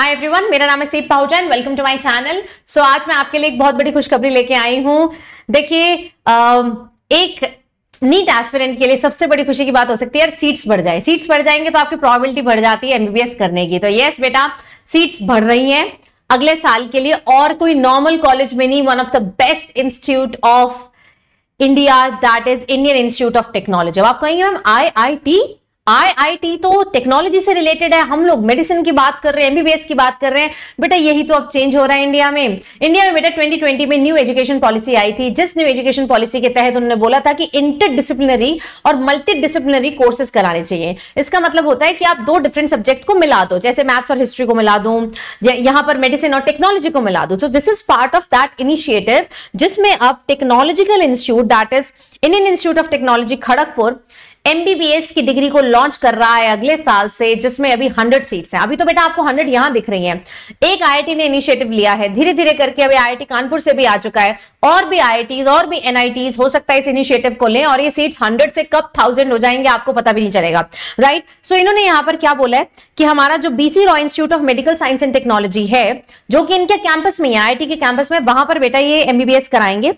hi everyone मेरा नाम है Seep Pahuja and welcome to my channel so आज मैं आपके लिए एक बहुत बड़ी खुशखबरी लेके आई हूँ देखिए एक नीट एस्पिरेंट के लिए सबसे बड़ी खुशी की बात हो सकती है यार सीट्स बढ़ जाए सीट्स बढ़ जाएंगे तो आपकी प्रोबेबिलिटी बढ़ जाती है एमबीबीएस करने की तो यस बेटा सीट्स बढ़ रही हैं अगले साल के लिए और कोई नॉर्मल कॉलेज में नहीं one of the best institute of India that is Indian Institute of Technology अब आप कहेंगे ma'am I I T IIT तो टेक्नोलॉजी से रिलेटेड है हम लोग मेडिसिन की बात कर रहे हैं एमबीबीएस की बात कर रहे हैं बेटा यही तो अब चेंज हो रहा है इंडिया में इंडिया में बेटा 2020 में न्यू एजुकेशन पॉलिसी आई थी जिस न्यू एजुकेशन पॉलिसी के तहत उन्होंने बोला था कि इंटर और मल्टी कोर्सेज कराने चाहिए इसका मतलब होता है कि आप दो डिफरेंट सब्जेक्ट को मिला दो जैसे मैथ्स और हिस्ट्री को मिला दो यहां पर मेडिसिन और टेक्नोलॉजी को मिला दो तो this is part of that initiative जिसमें अब technological institute that is Indian Institute of Technology Kharagpur MBBS की डिग्री को लॉन्च कर रहा है अगले साल से जिसमें अभी हंड्रेड सीट्स हैं अभी तो बेटा आपको हंड्रेड यहां दिख रही हैं एक आईआईटी ने इनिशिएटिव लिया है धीरे धीरे करके अभी आईआईटी कानपुर से भी आ चुका है और भी आईआईटीज और भी एनआईटीज हो सकता है इस इनिशिएटिव को लें और ये सीट्स हंड्रेड से कब थाउजेंड हो जाएंगे आपको पता भी नहीं चलेगा राइट सो so, इन्होंने यहां पर क्या बोला है कि हमारा जो BC Roy Institute of Medical Science and Technology है जो कि इनके कैंपस में आई आईआईटी के कैंपस में वहां पर बेटा ये एमबीबीएस कराएंगे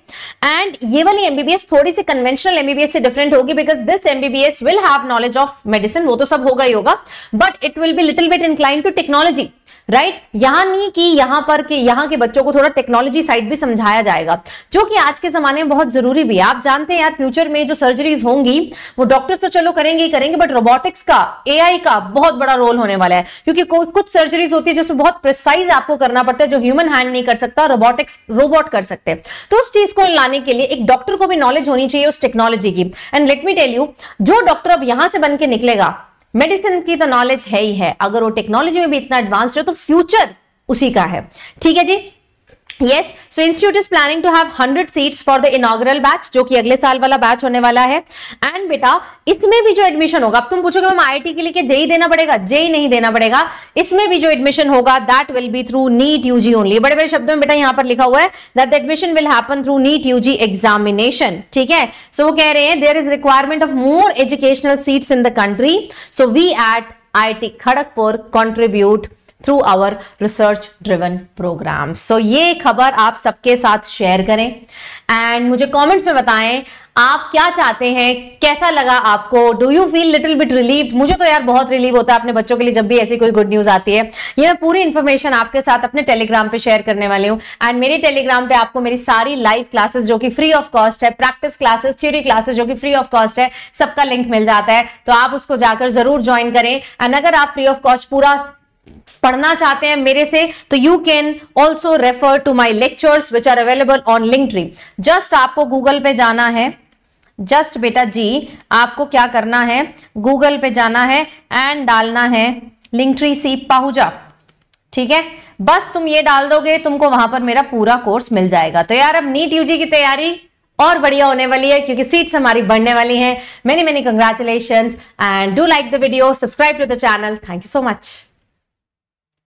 एंड ये वाली एमबीबीएस थोड़ी सी कन्वेंशनल एमबीबीएस से डिफरेंट होगी because this MBBS will have knowledge of medicine वो तो सब होगा ही होगा but it will be little bit incline to technology right यहाँ नहीं कि यहाँ पर कि यहाँ के बच्चों को थोड़ा टेक्नोलॉजी साइड भी समझाया जाएगा जो कि आज के जमाने में बहुत जरूरी भी है आप जानते हैं यार फ्यूचर में जो सर्जरीज होंगी वो डॉक्टर्स तो चलो करेंगे ही करेंगे बट रोबोटिक्स का एआई का बहुत बड़ा रोल होने वाला है क्योंकि कुछ सर्जरीज होती है जिसमें बहुत प्रिसाइज आपको करना पड़ता है जो ह्यूमन हैंड नहीं कर सकता रोबोटिक्स रोबोट कर सकते तो उस चीज को लाने के लिए एक डॉक्टर को भी नॉलेज होनी चाहिए उस टेक्नोलॉजी की and let me tell you जो डॉक्टर अब यहां से बन के निकलेगा मेडिसिन की तो नॉलेज है ही है अगर वो टेक्नोलॉजी में भी इतना एडवांस है तो फ्यूचर उसी का है ठीक है जी yes so institute is planning to have 100 seats for the inaugural batch जो कि अगले साल वाला बैच होने वाला है एंड बेटा इसमें भी जो एडमिशन होगा अब तुम पूछोगे मैम आईआईटी के लिए जेई देना पड़ेगा जेई नहीं देना पड़ेगा इसमें भी जो एडमिशन होगा that will be through NEET UG only बड़े बड़े शब्दों में बेटा यहां पर लिखा हुआ है that the admission will happen through NEET UG examination ठीक है सो so, वो कह रहे हैं there is requirement of more educational seats in the country so we at I Kharagpur contribute through our research driven program so ये खबर आप सबके साथ शेयर करें एंड मुझे कॉमेंट्स में बताएं आप क्या चाहते हैं कैसा लगा आपको do you feel little bit relieve मुझे तो यार बहुत रिलीव होता है अपने बच्चों के लिए जब भी ऐसी कोई गुड न्यूज आती है ये मैं पूरी इन्फॉर्मेशन आपके साथ अपने टेलीग्राम पे शेयर करने वाली हूँ एंड मेरे टेलीग्राम पे आपको मेरी सारी लाइव क्लासेस जो कि फ्री ऑफ कॉस्ट है प्रैक्टिस क्लासेस थ्योरी क्लासेस जो कि फ्री ऑफ कॉस्ट है सबका लिंक मिल जाता है तो आप उसको जाकर जरूर ज्वाइन करें एंड अगर आप फ्री ऑफ कॉस्ट पूरा पढ़ना चाहते हैं मेरे से तो you can also refer to my lectures which are available on Linktree just आपको गूगल पे जाना है जस्ट बेटा जी आपको क्या करना है गूगल पे जाना है एंड डालना है लिंक ट्री सी पाहुजा ठीक है बस तुम ये डाल दोगे तुमको वहां पर मेरा पूरा कोर्स मिल जाएगा तो यार अब नीट यूजी की तैयारी और बढ़िया होने वाली है क्योंकि सीट्स हमारी बढ़ने वाली हैं many many congratulation and do like the video subscribe to the channel thank you so much